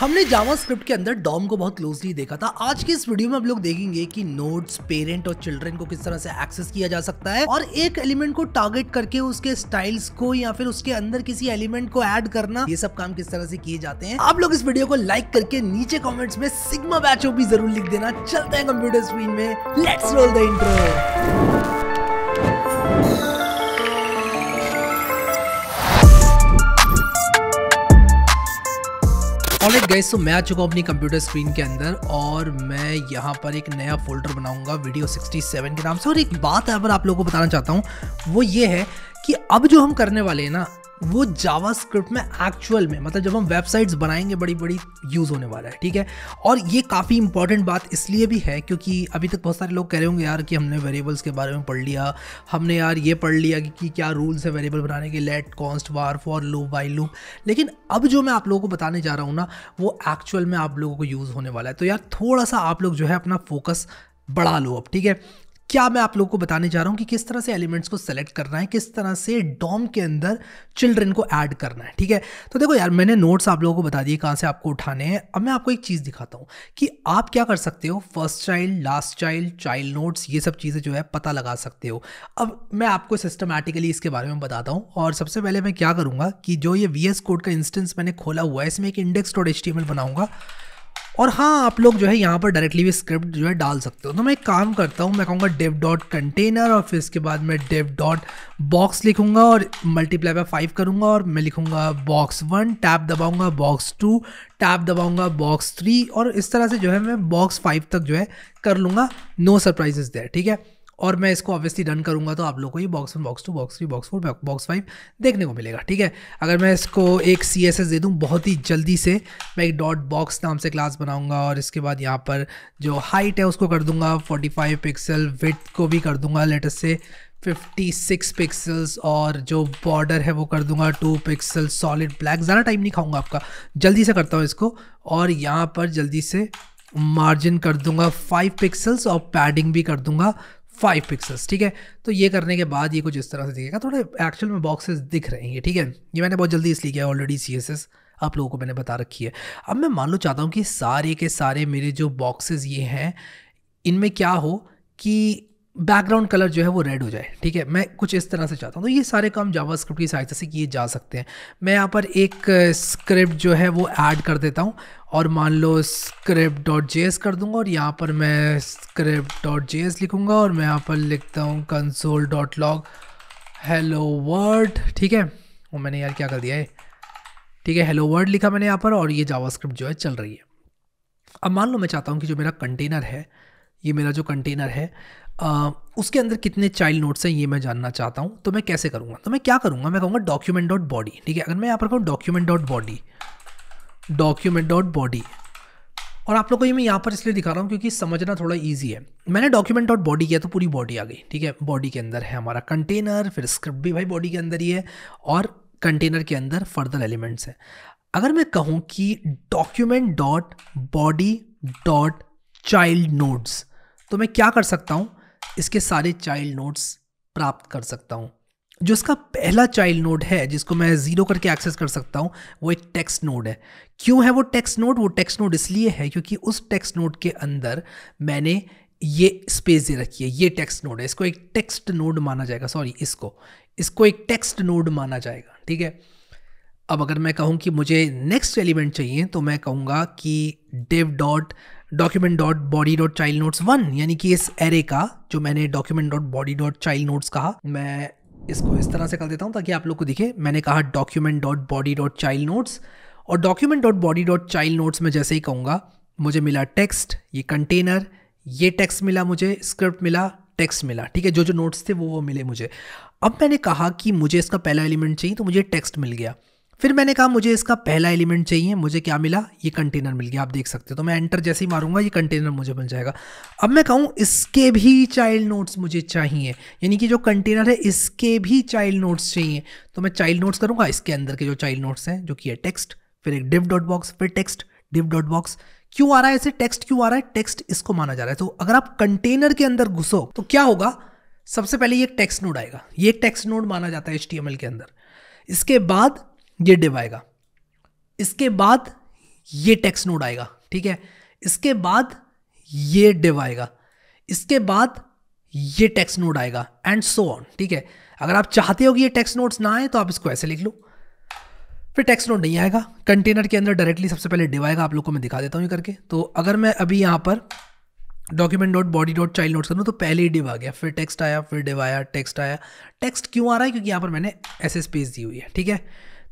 हमने जावास्क्रिप्ट के अंदर डॉम को बहुत क्लोजली देखा था आज के इस वीडियो में हम लोग देखेंगे कि नोड्स पेरेंट और चिल्ड्रन को किस तरह से एक्सेस किया जा सकता है और एक एलिमेंट को टारगेट करके उसके स्टाइल्स को या फिर उसके अंदर किसी एलिमेंट को ऐड करना ये सब काम किस तरह से किए जाते हैं आप लोग इस वीडियो को लाइक करके नीचे कॉमेंट्स में सिग्मा बैचो भी जरूर लिख देना चलते हैं कंप्यूटर स्क्रीन में let's roll the intro already गए सो मैं आ चुका हूँ अपनी कंप्यूटर स्क्रीन के अंदर और मैं यहाँ पर एक नया फोल्डर बनाऊंगा वीडियो 67 के नाम से और एक बात यहाँ पर आप लोगों को बताना चाहता हूँ वो ये है कि अब जो हम करने वाले हैं ना वो जावास्क्रिप्ट में एक्चुअल में मतलब जब हम वेबसाइट्स बनाएंगे बड़ी बड़ी यूज़ होने वाला है ठीक है और ये काफ़ी इंपॉर्टेंट बात इसलिए भी है क्योंकि अभी तक बहुत सारे लोग कह रहे होंगे यार कि हमने वेरिएबल्स के बारे में पढ़ लिया हमने यार ये पढ़ लिया कि, कि क्या रूल्स है वेरिएबल बनाने के let const var for loop बाई लूप लेकिन अब जो मैं आप लोगों को बताने जा रहा हूँ ना वो एक्चुअल में आप लोगों को यूज़ होने वाला है तो यार थोड़ा सा आप लोग जो है अपना फोकस बढ़ा लो अब ठीक है क्या मैं आप लोगों को बताने जा रहा हूँ कि किस तरह से एलिमेंट्स को सेलेक्ट करना है किस तरह से डॉम के अंदर चिल्ड्रन को ऐड करना है ठीक है तो देखो यार मैंने नोट्स आप लोगों को बता दिए कहाँ से आपको उठाने हैं अब मैं आपको एक चीज़ दिखाता हूँ कि आप क्या कर सकते हो first child last child child nodes ये सब चीज़ें जो है पता लगा सकते हो अब मैं आपको सिस्टमेटिकली इसके बारे में बताता हूँ और सबसे पहले मैं क्या करूँगा कि जो ये वी कोड का इंस्टेंस मैंने खोला हुआ है इसमें एक इंडेक्स डॉट बनाऊँगा और हाँ आप लोग जो है यहाँ पर डायरेक्टली भी स्क्रिप्ट जो है डाल सकते हो तो मैं एक काम करता हूँ मैं कहूँगा डेव डॉट कंटेनर और फिर इसके बाद मैं डेव डॉट बॉक्स लिखूँगा और मल्टीप्लाई बाय फाइव करूँगा और मैं लिखूँगा बॉक्स वन टैप दबाऊँगा बॉक्स टू टैप दबाऊँगा बॉक्स थ्री और इस तरह से जो है मैं बॉक्स फाइव तक जो है कर लूँगा नो सरप्राइजेस देर ठीक है और मैं इसको ऑब्वियसली डन करूँगा तो आप लोग को ये box one box two box three box four box five देखने को मिलेगा ठीक है अगर मैं इसको एक सी एस एस दे दूँ बहुत ही जल्दी से मैं एक डॉट बॉक्स नाम से क्लास बनाऊँगा और इसके बाद यहाँ पर जो हाइट है उसको कर दूँगा फोर्टी फाइव पिक्सल विथ को भी कर दूँगा लेटेस्ट से 56 पिक्सल्स और जो बॉर्डर है वो कर दूंगा 2 पिक्सल सॉलिड ब्लैक ज़्यादा टाइम नहीं खाऊंगा आपका जल्दी से करता हूँ इसको और यहाँ पर जल्दी से मार्जिन कर दूंगा 5 पिक्सल्स और पैडिंग भी कर दूंगा फाइव पिक्सल्स ठीक है तो ये करने के बाद ये कुछ इस तरह से दिखेगा थोड़े एक्चुअल में बॉक्सेस दिख रहे हैं ठीक है ये मैंने बहुत जल्दी इसलिए किया ऑलरेडी सी आप लोगों को मैंने बता रखी है अब मैं मान लो चाहता हूँ कि सारे के सारे मेरे जो बॉक्सेस ये हैं इनमें क्या हो कि बैकग्राउंड कलर जो है वो रेड हो जाए ठीक है मैं कुछ इस तरह से चाहता हूँ तो ये सारे काम जावास्क्रिप्ट की सहायता से किए जा सकते हैं मैं यहाँ पर एक स्क्रिप्ट जो है वो ऐड कर देता हूँ और मान लो स्क्रिप्ट डॉट जे कर दूँगा और यहाँ पर मैं स्क्रिप्ट डॉट जे लिखूँगा और मैं यहाँ पर लिखता हूँ console dot log hello world ठीक है वो मैंने यार क्या कर दिया है ठीक है हेलो वर्ड लिखा मैंने यहाँ पर और ये जावास्क्रिप्ट जो है चल रही है अब मान लो मैं चाहता हूँ कि जो मेरा कंटेनर है ये मेरा जो कंटेनर है उसके अंदर कितने चाइल्ड नोट्स हैं ये मैं जानना चाहता हूँ तो मैं कैसे करूँगा तो मैं क्या करूँगा मैं कहूँगा डॉक्यूमेंट डॉट बॉडी ठीक है अगर मैं यहाँ पर कहूँ document dot body document dot body और आप लोगों को ये मैं यहाँ पर इसलिए दिखा रहा हूँ क्योंकि समझना थोड़ा ईजी है मैंने डॉक्यूमेंट डॉट बॉडी किया तो पूरी बॉडी आ गई ठीक है बॉडी के अंदर है हमारा कंटेनर फिर स्क्रिप्ट भी भाई बॉडी के अंदर ही है और कंटेनर के अंदर फर्दर एलिमेंट्स हैं अगर मैं कहूँ कि document dot body dot child nodes तो मैं क्या कर सकता हूँ इसके सारे चाइल्ड नोड्स प्राप्त कर सकता हूँ जो इसका पहला चाइल्ड नोड है जिसको मैं ज़ीरो करके एक्सेस कर सकता हूँ वो एक टेक्स्ट नोड है क्यों है वो टेक्स्ट नोड वो टेक्स्ट नोड इसलिए है क्योंकि उस टेक्स्ट नोड के अंदर मैंने ये स्पेस दे रखी है ये टेक्स्ट नोड है इसको एक टेक्स्ट नोड माना जाएगा सॉरी इसको इसको एक टेक्स्ट नोड माना जाएगा ठीक है अब अगर मैं कहूँ कि मुझे नेक्स्ट एलिमेंट चाहिए तो मैं कहूँगा कि div dot document dot body dot child nodes one यानी कि इस एरे का जो मैंने document dot body dot child nodes कहा मैं इसको इस तरह से कर देता हूँ ताकि आप लोग को दिखे मैंने कहा document dot body dot child nodes और document dot body dot child nodes में जैसे ही कहूँगा मुझे मिला टेक्स्ट ये कंटेनर ये टेक्स्ट मिला मुझे स्क्रिप्ट मिला टेक्स्ट मिला ठीक है जो जो नोट्स थे वो वो मिले मुझे अब मैंने कहा कि मुझे इसका पहला एलिमेंट चाहिए तो मुझे टेक्स्ट मिल गया फिर मैंने कहा मुझे इसका पहला एलिमेंट चाहिए मुझे क्या मिला ये कंटेनर मिल गया आप देख सकते हो तो मैं एंटर जैसे ही मारूंगा ये कंटेनर मुझे मिल जाएगा अब मैं कहूँ इसके भी चाइल्ड नोट्स मुझे चाहिए यानी कि जो कंटेनर है इसके भी चाइल्ड नोट्स चाहिए तो मैं चाइल्ड नोट्स करूँगा इसके अंदर के जो चाइल्ड नोट्स हैं जो कि है टेक्स्ट फिर एक डिव डॉट बॉक्स फिर टेक्स्ट डिव डॉट बॉक्स क्यों आ रहा है ऐसे टेक्स्ट क्यों आ रहा है टेक्स्ट इसको माना जा रहा है तो अगर आप कंटेनर के अंदर घुसो तो क्या होगा सबसे पहले ये एक टेक्स्ट नोड आएगा ये एक टेक्स्ट नोड माना जाता है एच के अंदर इसके बाद ये डिव आएगा इसके बाद ये टेक्स नोड आएगा ठीक है इसके बाद ये डिव आएगा इसके बाद ये टेक्स्ट नोड आएगा एंड सो ऑन ठीक है अगर आप चाहते हो कि ये टेक्स नोट्स ना आए तो आप इसको ऐसे लिख लो फिर टेक्स नोट नहीं आएगा कंटेनर के अंदर डायरेक्टली सबसे पहले डिव आएगा आप लोग को मैं दिखा देता हूँ ये करके तो अगर मैं अभी यहाँ पर document dot body dot child nodes करूँ तो पहले ही डिव आ गया फिर टेक्स्ट आया फिर डिव आया टेक्स्ट आया टेक्स्ट क्यों आ रहा है क्योंकि यहाँ पर मैंने ऐसे स्पेस दी हुई है ठीक है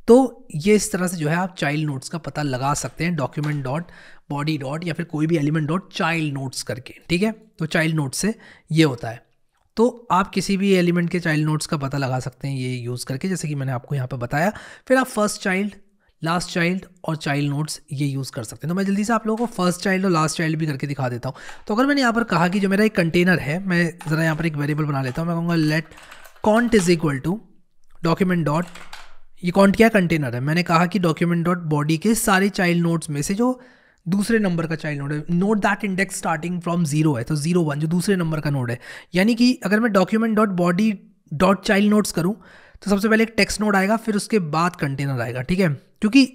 तो ये इस तरह से जो है आप चाइल्ड नोट्स का पता लगा सकते हैं डॉक्यूमेंट डॉट बॉडी डॉट या फिर कोई भी एलिमेंट डॉट चाइल्ड नोट्स करके ठीक है तो चाइल्ड नोट्स से ये होता है तो आप किसी भी एलिमेंट के चाइल्ड नोट्स का पता लगा सकते हैं ये यूज़ करके जैसे कि मैंने आपको यहाँ पर बताया फिर आप फर्स्ट चाइल्ड लास्ट चाइल्ड और चाइल्ड नोट्स ये यूज़ कर सकते हैं तो मैं जल्दी से आप लोगों को फर्स्ट चाइल्ड और लास्ट चाइल्ड भी करके दिखा देता हूँ तो अगर मैंने यहाँ पर कहा कि जो मेरा एक कंटेनर है मैं ज़रा यहाँ पर एक वेरिएबल बना लेता हूँ मैं कहूँगा let cont is equal to document dot ये कौन क्या कंटेनर है मैंने कहा कि डॉक्यूमेंट डॉट बॉडी के सारे चाइल्ड नोट्स में से जो दूसरे नंबर का चाइल्ड नोड है note that index starting from zero है तो जीरो वन जो दूसरे नंबर का नोड है यानी कि अगर मैं document dot body dot child nodes करूँ तो सबसे पहले एक टेक्स्ट नोड आएगा फिर उसके बाद कंटेनर आएगा ठीक है क्योंकि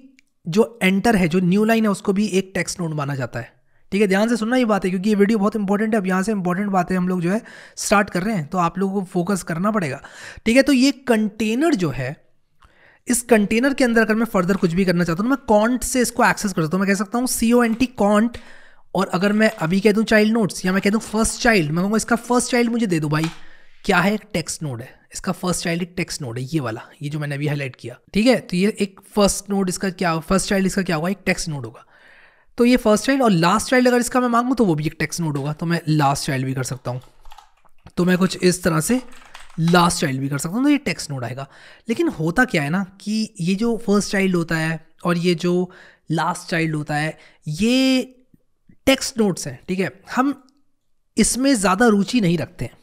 जो एंटर है जो न्यू लाइन है उसको भी एक टेक्स्ट नोड माना जाता है ठीक है ध्यान से सुनना ये बात है क्योंकि ये वीडियो बहुत इंपॉर्टेंट है अब यहाँ से इंपॉर्टेंट बातें हम लोग जो है स्टार्ट कर रहे हैं तो आप लोगों को फोकस करना पड़ेगा ठीक है तो ये कंटेनर जो है इस कंटेनर के अंदर अगर मैं फर्दर कुछ भी करना चाहता हूँ तो मैं कॉन्ट से इसको एक्सेस कर सकता हूँ मैं कह सकता हूँ C O N T cont और अगर मैं अभी कह दूँ चाइल्ड नोट्स या मैं कह दूँ फर्स्ट चाइल्ड मैं कहूँगा इसका फर्स्ट चाइल्ड मुझे दे दो भाई क्या है एक टेक्स्ट नोड है इसका फर्स्ट चाइल्ड एक टेक्स्ट नोड है ये वाला ये जो मैंने अभी हाईलाइट किया ठीक है तो ये एक फर्स्ट नोड इसका क्या फर्स्ट चाइल्ड इसका क्या होगा एक टेक्स्ट नोड होगा तो ये फर्स्ट चाइल्ड और लास्ट चाइल्ड अगर इसका मैं मांगूँ तो वो भी एक टेक्स्ट नोड होगा तो मैं लास्ट चाइल्ड भी कर सकता हूँ तो मैं कुछ इस तरह से लास्ट चाइल्ड भी कर सकता हूँ तो ये टेक्स्ट नोड आएगा लेकिन होता क्या है ना कि ये जो फर्स्ट चाइल्ड होता है और ये जो लास्ट चाइल्ड होता है ये टेक्स्ट नोट्स हैं ठीक है हम इसमें ज़्यादा रुचि नहीं रखते हैं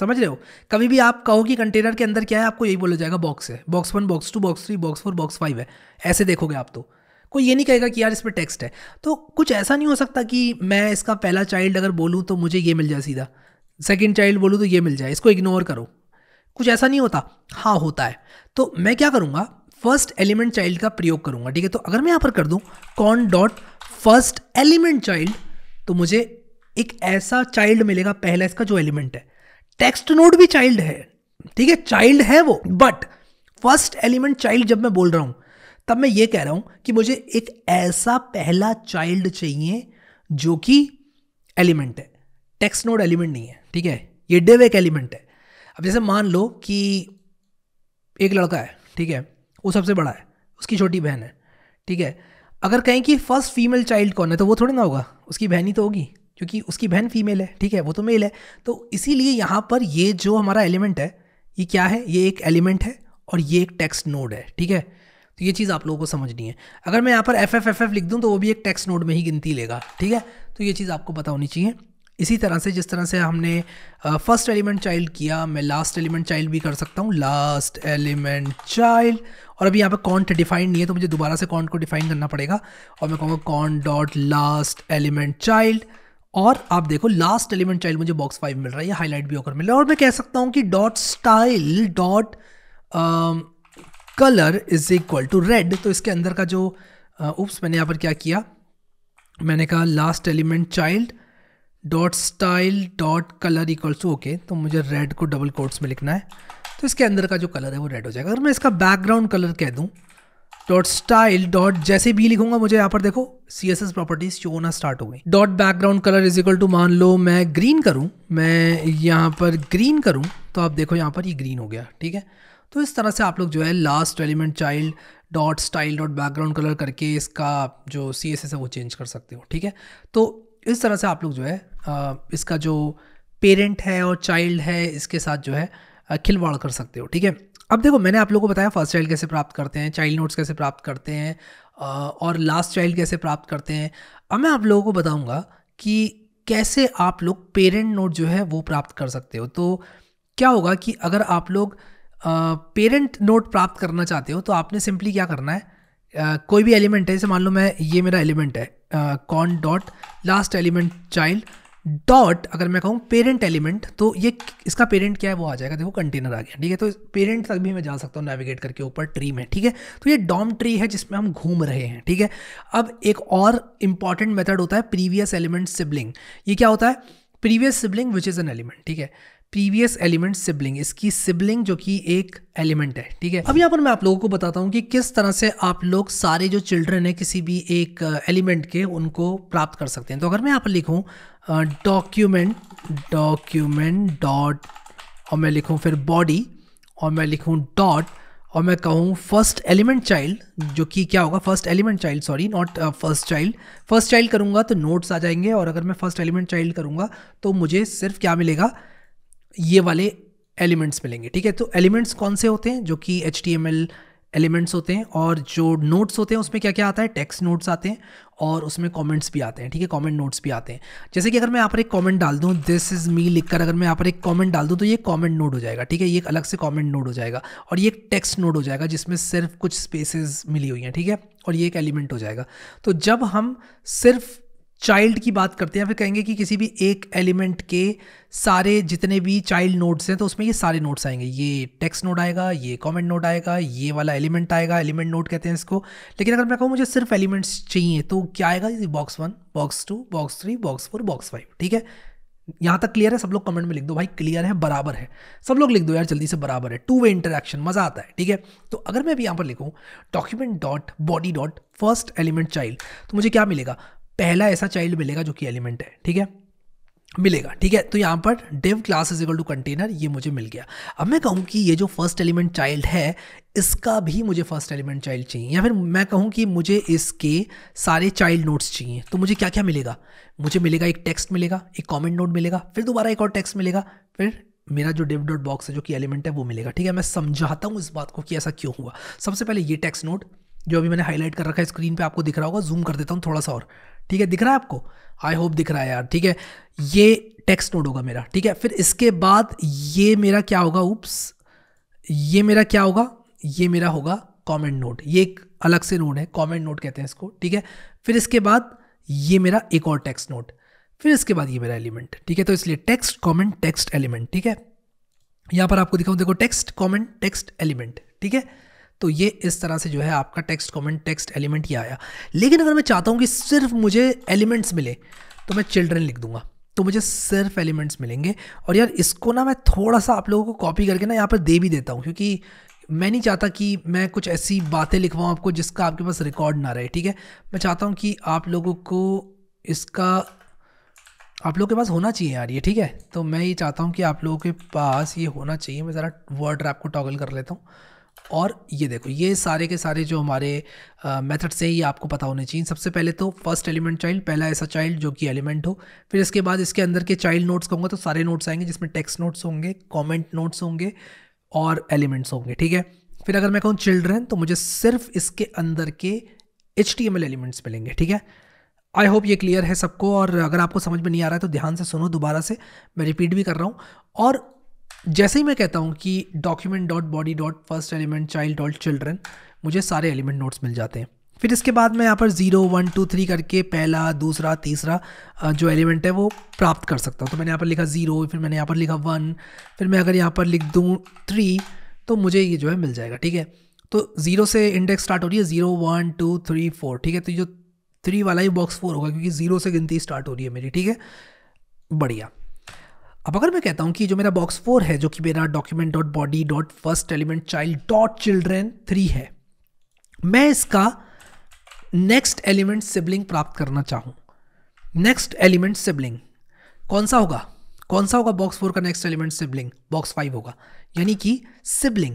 समझ रहे हो कभी भी आप कहो कि कंटेनर के अंदर क्या है आपको यही बोला जाएगा बॉक्स है box one box two box three box four box five है ऐसे देखोगे आप तो कोई ये नहीं कहेगा कि यार इस पर टेक्स्ट है तो कुछ ऐसा नहीं हो सकता कि मैं इसका पहला चाइल्ड अगर बोलूँ तो मुझे ये मिल जाए सीधा सेकेंड चाइल्ड बोलूँ तो ये मिल जाए इसको इग्नोर करो कुछ ऐसा नहीं होता हाँ होता है तो मैं क्या करूँगा फर्स्ट एलिमेंट चाइल्ड का प्रयोग करूँगा ठीक है तो अगर मैं यहाँ पर कर दूँ con dot first element child तो मुझे एक ऐसा चाइल्ड मिलेगा पहला इसका जो एलिमेंट है टेक्स्ट नोड भी चाइल्ड है ठीक है चाइल्ड है वो बट फर्स्ट एलिमेंट चाइल्ड जब मैं बोल रहा हूँ तब मैं ये कह रहा हूँ कि मुझे एक ऐसा पहला चाइल्ड चाहिए जो कि एलिमेंट है टेक्स्ट नोड एलिमेंट नहीं है ठीक है ये डेव एक एलिमेंट है अब जैसे मान लो कि एक लड़का है ठीक है वो सबसे बड़ा है उसकी छोटी बहन है ठीक है अगर कहें कि फर्स्ट फीमेल चाइल्ड कौन है तो वो थोड़ी ना होगा उसकी बहन ही तो होगी क्योंकि उसकी बहन फीमेल है ठीक है वो तो मेल है तो इसीलिए यहाँ पर ये जो हमारा एलिमेंट है ये क्या है ये एक एलिमेंट है और ये एक टेक्स्ट नोड है ठीक है तो ये चीज़ आप लोगों को समझनी है अगर मैं यहाँ पर एफ एफ एफ एफ लिख दूँ तो वो भी एक टेक्स्ट नोड में ही गिनती लेगा ठीक है तो ये चीज़ आपको पता होनी चाहिए इसी तरह से जिस तरह से हमने फर्स्ट एलिमेंट चाइल्ड किया मैं लास्ट एलिमेंट चाइल्ड भी कर सकता हूँ लास्ट एलिमेंट चाइल्ड और अभी यहाँ पे कॉन्ट डिफाइंड नहीं है तो मुझे दोबारा से कॉन्ट को डिफाइन करना पड़ेगा और मैं कहूँगा con dot last element child और आप देखो लास्ट एलिमेंट चाइल्ड मुझे बॉक्स फाइव मिल रहा है या हाईलाइट भी होकर मिल रहा है और मैं कह सकता हूँ कि dot style dot colour is equal to red तो इसके अंदर का जो उप्स मैंने यहाँ पर क्या किया मैंने कहा last element child dot style dot colour equals to okay तो मुझे रेड को डबल कोट्स में लिखना है तो इसके अंदर का जो कलर है वो रेड हो जाएगा अगर मैं इसका बैकग्राउंड कलर कह दूँ डॉट स्टाइल डॉट जैसे भी लिखूंगा मुझे यहाँ पर देखो C S S properties show होना स्टार्ट हो गई dot background colour is equal to मान लो मैं ग्रीन करूँ मैं यहाँ पर ग्रीन करूँ तो आप देखो यहाँ पर ये यह ग्रीन हो गया ठीक है तो इस तरह से आप लोग जो है last element child dot style dot background colour करके इसका जो सी एस एस है वो चेंज कर सकते हो ठीक है तो इस तरह से आप लोग जो है इसका जो पेरेंट है और चाइल्ड है इसके साथ जो है खिलवाड़ कर सकते हो ठीक है अब देखो मैंने आप लोगों को बताया फर्स्ट चाइल्ड कैसे प्राप्त करते हैं चाइल्ड नोट्स कैसे प्राप्त करते हैं और लास्ट चाइल्ड कैसे प्राप्त करते हैं अब मैं आप लोगों को बताऊंगा कि कैसे आप लोग पेरेंट नोट जो है वो प्राप्त कर सकते हो तो क्या होगा कि अगर आप लोग पेरेंट नोट प्राप्त करना चाहते हो तो आपने सिंपली क्या करना है आ, कोई भी एलिमेंट है जैसे मान लो मैं ये मेरा एलिमेंट है con dot last element child dot अगर मैं कहूँ पेरेंट एलिमेंट तो ये इसका पेरेंट क्या है वो आ जाएगा देखो कंटेनर आ गया ठीक है तो पेरेंट तक भी मैं जा सकता हूँ नेविगेट करके ऊपर ट्री में ठीक है तो ये डॉम ट्री है जिसमें हम घूम रहे हैं ठीक है अब एक और इंपॉर्टेंट मेथड होता है प्रीवियस एलिमेंट सिबलिंग ये क्या होता है previous sibling which is an element ठीक है प्रीवियस एलिमेंट सिबलिंग इसकी सिबलिंग जो कि एक एलिमेंट है ठीक है अब यहाँ पर मैं आप लोगों को बताता हूँ कि किस तरह से आप लोग सारे जो चिल्ड्रन है किसी भी एक एलिमेंट के उनको प्राप्त कर सकते हैं तो अगर मैं यहाँ पर लिखूँ डॉक्यूमेंट डॉक्यूमेंट डॉट और मैं लिखूँ फिर बॉडी और मैं लिखूँ डॉट और मैं कहूँ फर्स्ट एलिमेंट चाइल्ड जो कि क्या होगा first element child sorry not first child first child करूँगा तो नोट्स आ जाएंगे और अगर मैं फर्स्ट एलिमेंट चाइल्ड करूँगा तो मुझे सिर्फ क्या मिलेगा ये वाले एलिमेंट्स मिलेंगे ठीक है तो एलिमेंट्स कौन से होते हैं जो कि एच एलिमेंट्स होते हैं और जो नोट्स होते हैं उसमें क्या क्या आता है टेक्स्ट नोट्स आते हैं और उसमें कमेंट्स भी आते हैं ठीक है कमेंट नोट्स भी आते हैं जैसे कि अगर मैं यहाँ पर एक कमेंट डाल दूँ दिस इज़ मी लिखकर अगर मैं यहाँ पर एक कमेंट डाल दूँ तो ये कमेंट नोट हो जाएगा ठीक है ये एक अलग से कमेंट नोट हो जाएगा और ये एक टेक्स्ट नोट हो जाएगा जिसमें सिर्फ कुछ स्पेसेस मिली हुई हैं ठीक है और ये एक एलिमेंट हो जाएगा तो जब हम सिर्फ चाइल्ड की बात करते हैं फिर कहेंगे कि किसी भी एक एलिमेंट के सारे जितने भी चाइल्ड नोड्स हैं तो उसमें ये सारे नोड्स आएंगे ये टेक्स्ट नोड आएगा ये कमेंट नोड आएगा ये वाला एलिमेंट आएगा एलिमेंट नोड कहते हैं इसको लेकिन अगर मैं कहूँ मुझे सिर्फ एलिमेंट्स चाहिए तो क्या आएगा box one box two box three box four box five ठीक है यहाँ तक क्लियर है सब लोग कमेंट में लिख दो भाई क्लियर है बराबर है सब लोग लिख दो यार जल्दी से बराबर है टू वे इंटरेक्शन मज़ा आता है ठीक है तो अगर मैं अभी यहाँ पर लिखूँ document dot body dot first element child तो मुझे क्या मिलेगा पहला ऐसा चाइल्ड मिलेगा जो कि एलिमेंट है ठीक है मिलेगा ठीक है तो यहाँ पर div class is equal to container ये मुझे मिल गया अब मैं कहूँ कि ये जो फर्स्ट एलिमेंट चाइल्ड है इसका भी मुझे फर्स्ट एलिमेंट चाइल्ड चाहिए या फिर मैं कहूँ कि मुझे इसके सारे चाइल्ड नोट्स चाहिए तो मुझे क्या क्या मिलेगा मुझे मिलेगा एक टेक्स्ट मिलेगा एक कॉमेंट नोट मिलेगा फिर दोबारा एक और टेक्स्ट मिलेगा फिर मेरा जो डिव डॉट बॉक्स है जो कि एलिमेंट है वो मिलेगा ठीक है मैं समझाता हूँ इस बात को कि ऐसा क्यों हुआ सबसे पहले ये टेक्स्ट नोट जो अभी मैंने हाईलाइट कर रखा है स्क्रीन पे आपको दिख रहा होगा जूम कर देता हूँ थोड़ा सा और ठीक है दिख रहा है आपको आई होप दिख रहा है यार ठीक है ये टेक्स्ट नोड होगा मेरा ठीक है फिर इसके बाद ये मेरा क्या होगा उप्स ये मेरा क्या होगा ये मेरा होगा कॉमेंट नोट ये एक अलग से नोड है कॉमेंट नोट कहते हैं इसको ठीक है फिर इसके बाद ये मेरा एक और टेक्स्ट नोट फिर इसके बाद ये मेरा एलिमेंट ठीक है तो इसलिए टेक्स्ट कॉमेंट टेक्स्ट एलिमेंट ठीक है यहाँ पर आपको दिखाऊँ देखो टेक्स्ट कॉमेंट टेक्स्ट एलिमेंट ठीक है तो ये इस तरह से जो है आपका टेक्स्ट कॉमेंट टेक्स्ट एलिमेंट ये आया लेकिन अगर मैं चाहता हूँ कि सिर्फ मुझे एलिमेंट्स मिले तो मैं चिल्ड्रन लिख दूंगा तो मुझे सिर्फ एलिमेंट्स मिलेंगे और यार इसको ना मैं थोड़ा सा आप लोगों को कॉपी करके ना यहाँ पर दे भी देता हूँ क्योंकि मैं नहीं चाहता कि मैं कुछ ऐसी बातें लिखवाऊँ आपको जिसका आपके पास रिकॉर्ड ना रहे ठीक है मैं चाहता हूँ कि आप लोगों को इसका आप लोगों के पास होना चाहिए यार ये ठीक है तो मैं ये चाहता हूँ कि आप लोगों के पास ये होना चाहिए मैं ज़रा वर्ड रैप को टॉगल कर लेता हूँ और ये देखो ये सारे के सारे जो हमारे मेथड्स हैं ये आपको पता होने चाहिए सबसे पहले तो फर्स्ट एलिमेंट चाइल्ड पहला ऐसा चाइल्ड जो कि एलिमेंट हो फिर इसके बाद इसके अंदर के चाइल्ड नोट्स कहूँगा तो सारे नोट्स आएंगे जिसमें टेक्स्ट नोट्स होंगे कॉमेंट नोट्स होंगे और एलिमेंट्स होंगे ठीक है फिर अगर मैं कहूँ चिल्ड्रेन तो मुझे सिर्फ इसके अंदर के एच एलिमेंट्स मिलेंगे ठीक है आई होप ये क्लियर है सबको और अगर आपको समझ में नहीं आ रहा है तो ध्यान से सुनो दोबारा से मैं रिपीट भी कर रहा हूँ और जैसे ही मैं कहता हूँ कि document dot body dot first element child dot children मुझे सारे एलिमेंट नोट्स मिल जाते हैं फिर इसके बाद मैं यहाँ पर जीरो वन टू थ्री करके पहला दूसरा तीसरा जो एलिमेंट है वो प्राप्त कर सकता हूँ तो मैंने यहाँ पर लिखा ज़ीरो फिर मैंने यहाँ पर लिखा वन फिर मैं अगर यहाँ पर लिख दूँ थ्री तो मुझे ये जो है मिल जाएगा ठीक है तो ज़ीरो से इंडेक्स स्टार्ट हो रही है zero one two three four ठीक है तो जो थ्री वाला ही बॉक्स फोर होगा क्योंकि ज़ीरो से गिनती स्टार्ट हो रही है मेरी ठीक है बढ़िया अब अगर मैं कहता हूँ कि जो मेरा बॉक्स फोर है जो कि मेरा document dot body dot first element child dot children three है मैं इसका नेक्स्ट एलिमेंट सिबलिंग प्राप्त करना चाहूँ नेक्स्ट एलिमेंट सिबलिंग कौन सा होगा कौन सा होगा बॉक्स फोर का next element sibling box five होगा यानी कि सिबलिंग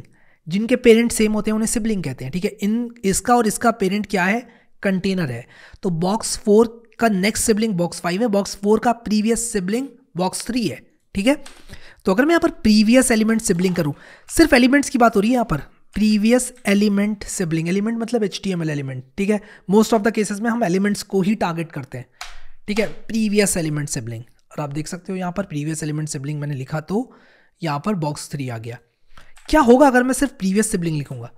जिनके पेरेंट सेम होते हैं उन्हें सिबलिंग कहते हैं ठीक है इन इसका और इसका पेरेंट क्या है कंटेनर है तो बॉक्स फोर का नेक्स्ट सिबलिंग बॉक्स फाइव है बॉक्स फोर का प्रीवियस सिबलिंग बॉक्स थ्री है ठीक है तो अगर मैं यहाँ पर प्रीवियस एलिमेंट सिबलिंग करूँ सिर्फ एलिमेंट्स की बात हो रही है यहाँ पर प्रीवियस एलिमेंट सिबलिंग एलिमेंट मतलब एच एलिमेंट ठीक है मोस्ट ऑफ द केसेस में हम एलिमेंट्स को ही टारगेट करते हैं ठीक है प्रीवियस एलिमेंट सिबलिंग और आप देख सकते हो यहाँ पर प्रीवियस एलिमेंट सिबलिंग मैंने लिखा तो यहाँ पर बॉक्स थ्री आ गया क्या होगा अगर मैं सिर्फ प्रीवियस सिबलिंग लिखूंगा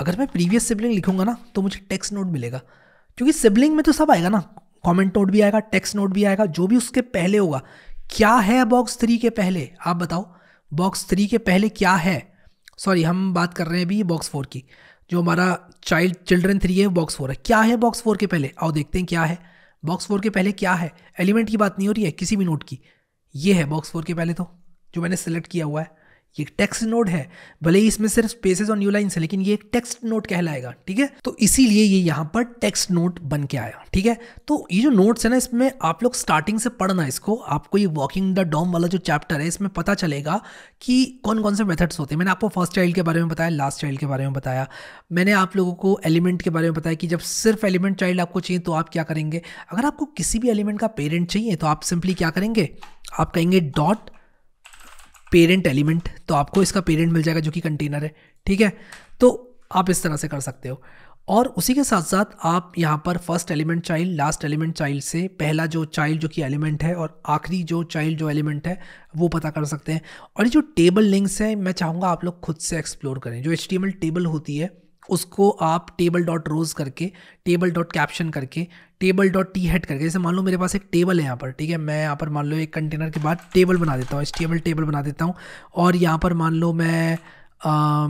अगर मैं प्रीवियस सिबलिंग लिखूंगा ना तो मुझे टेक्स्ट नोट मिलेगा क्योंकि सिबलिंग में तो सब आएगा ना कॉमेंट नोट भी आएगा टेक्स्ट नोट भी आएगा जो भी उसके पहले होगा क्या है बॉक्स थ्री के पहले आप बताओ बॉक्स थ्री के पहले क्या है सॉरी हम बात कर रहे हैं अभी बॉक्स फोर की जो हमारा चाइल्ड चिल्ड्रन थ्री है बॉक्स फोर है क्या है बॉक्स फोर के पहले आओ देखते हैं क्या है बॉक्स फोर के पहले क्या है एलिमेंट की बात नहीं हो रही है किसी भी नोट की ये है बॉक्स फोर के पहले तो जो मैंने सेलेक्ट किया हुआ है ये टेक्स्ट नोट है भले ही इसमें सिर्फ स्पेसेस और न्यू लाइन्स है लेकिन ये एक टेक्स्ट नोट कहलाएगा ठीक है तो इसीलिए ये यहाँ पर टेक्स्ट नोट बन के आया ठीक है तो ये जो नोट्स है ना इसमें आप लोग स्टार्टिंग से पढ़ना इसको आपको ये वॉकिंग द डॉम वाला जो चैप्टर है इसमें पता चलेगा कि कौन कौन से मेथड्स होते हैं मैंने आपको फर्स्ट चाइल्ड के बारे में बताया लास्ट चाइल्ड के बारे में बताया मैंने आप लोगों को एलिमेंट के बारे में बताया कि जब सिर्फ एलिमेंट चाइल्ड आपको चाहिए तो आप क्या करेंगे अगर आपको किसी भी एलिमेंट का पेरेंट चाहिए तो आप सिंपली क्या करेंगे आप कहेंगे डॉट पेरेंट एलिमेंट तो आपको इसका पेरेंट मिल जाएगा जो कि कंटेनर है ठीक है तो आप इस तरह से कर सकते हो और उसी के साथ साथ आप यहाँ पर first element child last element child से पहला जो चाइल्ड जो कि एलिमेंट है और आखिरी जो चाइल्ड जो एलिमेंट है वो पता कर सकते हैं और ये जो टेबल लिंक्स हैं मैं चाहूँगा आप लोग खुद से एक्सप्लोर करें जो एच टेबल होती है उसको आप टेबल डॉट रोज करके टेबल डॉट कैप्शन करके टेबल डॉट टी हेड करके जैसे मान लो मेरे पास एक टेबल है यहाँ पर ठीक है मैं यहाँ पर मान लो एक कंटेनर के बाद टेबल बना देता हूँ स्टेबल टेबल बना देता हूँ और यहाँ पर मान लो मैं आ,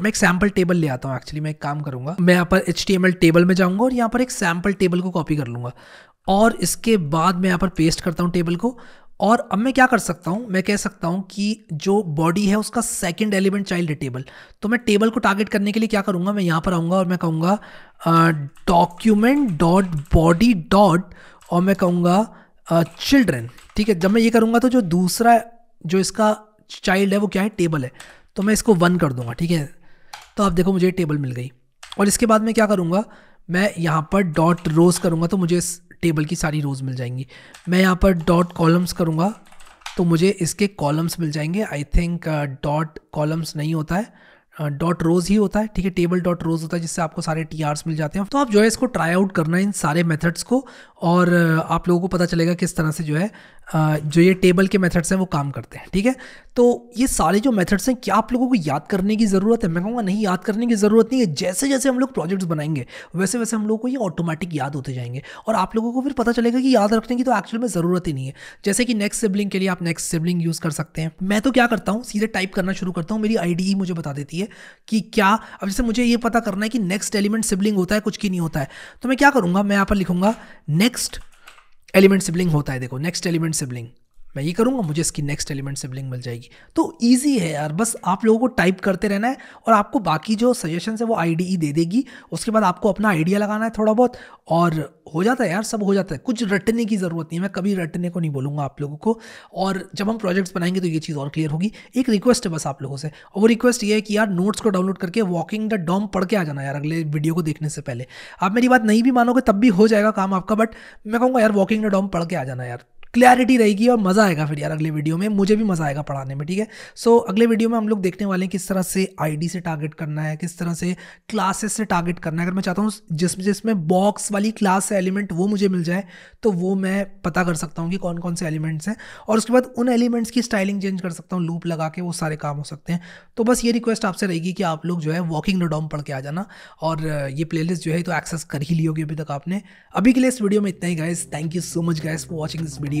मैं एक सैम्पल टेबल ले आता हूँ एक्चुअली मैं एक काम करूँगा मैं यहाँ पर एच टेबल में जाऊँगा और यहाँ पर एक सैम्पल टेबल को कॉपी कर लूँगा और इसके बाद मैं यहाँ पर पेस्ट करता हूँ टेबल को और अब मैं क्या कर सकता हूँ मैं कह सकता हूँ कि जो बॉडी है उसका सेकंड एलिमेंट चाइल्ड है टेबल तो मैं टेबल को टारगेट करने के लिए क्या करूँगा मैं यहाँ पर आऊँगा और मैं कहूँगा डॉक्यूमेंट डॉट बॉडी डॉट और मैं कहूँगा चिल्ड्रेन ठीक है जब मैं ये करूँगा तो जो दूसरा जो इसका चाइल्ड है वो क्या है टेबल है तो मैं इसको वन कर दूंगा ठीक है तो आप देखो मुझे टेबल मिल गई और इसके बाद मैं क्या करूँगा मैं यहाँ पर डॉट रोज करूँगा तो मुझे इस टेबल की सारी रोज़ मिल जाएंगी मैं यहाँ पर डॉट कॉलम्स करूँगा तो मुझे इसके कॉलम्स मिल जाएंगे आई थिंक डॉट कॉलम्स नहीं होता है डॉट रोज ही होता है ठीक है टेबल डॉट रोज होता है जिससे आपको सारे टी मिल जाते हैं तो आप जो है इसको ट्राई आउट करना है इन सारे मेथड्स को और आप लोगों को पता चलेगा किस तरह से जो है जो ये टेबल के मेथड्स हैं वो काम करते हैं ठीक है तो ये सारे जो मेथड्स हैं क्या आप लोगों को याद करने की ज़रूरत है मैं कहूँगा नहीं याद करने की ज़रूरत नहीं है जैसे जैसे हम लोग प्रोजेक्ट्स बनाएंगे वैसे वैसे हम लोग को ये ऑटोमेटिक याद होते जाएंगे और आप लोगों को फिर पता चलेगा कि याद रखने की तो एक्चुअल में ज़रूरत ही नहीं है जैसे कि नेक्स्ट सिबलिंग के लिए आप नेक्स्ट सिबलिंग यूज़ कर सकते हैं मैं तो क्या करता हूँ सीधे टाइप करना शुरू करता हूँ मेरी आई मुझे बता देती है है कि क्या अब जैसे मुझे ये पता करना है कि नेक्स्ट एलिमेंट सिबलिंग होता है कुछ की नहीं होता है तो मैं क्या करूँगा मैं यहाँ पर लिखूंगा नेक्स्ट एलिमेंट सिबलिंग होता है देखो नेक्स्ट एलिमेंट सिबलिंग मैं ये करूँगा मुझे इसकी नेक्स्ट एलिमेंट सिबलिंग मिल जाएगी तो ईजी है यार बस आप लोगों को टाइप करते रहना है और आपको बाकी जो सजेशन है वो आई दे देगी उसके बाद आपको अपना आइडिया लगाना है थोड़ा बहुत और हो जाता है यार सब हो जाता है कुछ रटने की ज़रूरत नहीं है मैं कभी रटने को नहीं बोलूँगा आप लोगों को और जब हम प्रोजेक्ट्स बनाएंगे तो ये चीज़ और क्लियर होगी एक रिक्वेस्ट है बस आप लोगों से और वो रिक्वेस्ट ये है कि यार नोट्स को डाउनलोड करके वॉकिंग द डॉम पढ़ के आ जाना यार अगले वीडियो को देखने से पहले आप मेरी बात नहीं भी मानोगे तब भी हो जाएगा काम आपका बट मैं कहूँगा यार वॉकिंग द डॉम पढ़ के आ जाना यार क्लैरिटी रहेगी और मज़ा आएगा फिर यार अगले वीडियो में मुझे भी मज़ा आएगा पढ़ाने में ठीक है सो अगले वीडियो में हम लोग देखने वाले हैं किस तरह से आईडी से टारगेट करना है किस तरह से क्लासेस से टारगेट करना है अगर मैं चाहता हूँ जिस जिसमें बॉक्स वाली क्लास से एलिमेंट वो मुझे मिल जाए तो वो मैं पता कर सकता हूँ कि कौन कौन से एलिमेंट्स हैं और उसके बाद उन एलिमेंट्स की स्टाइलिंग चेंज कर सकता हूँ लूप लगा के वो सारे काम हो सकते हैं तो बस ये रिक्वेस्ट आपसे रहेगी कि आप लोग जो है वॉकिंग नोडॉम डॉम पढ़ के आ जाना और ये प्लेलिस्ट जो है तो एक्सेस कर ही ली होगी अभी तक आपने अभी के लिए इस वीडियो में इतना ही guys thank you so much guys for watching this video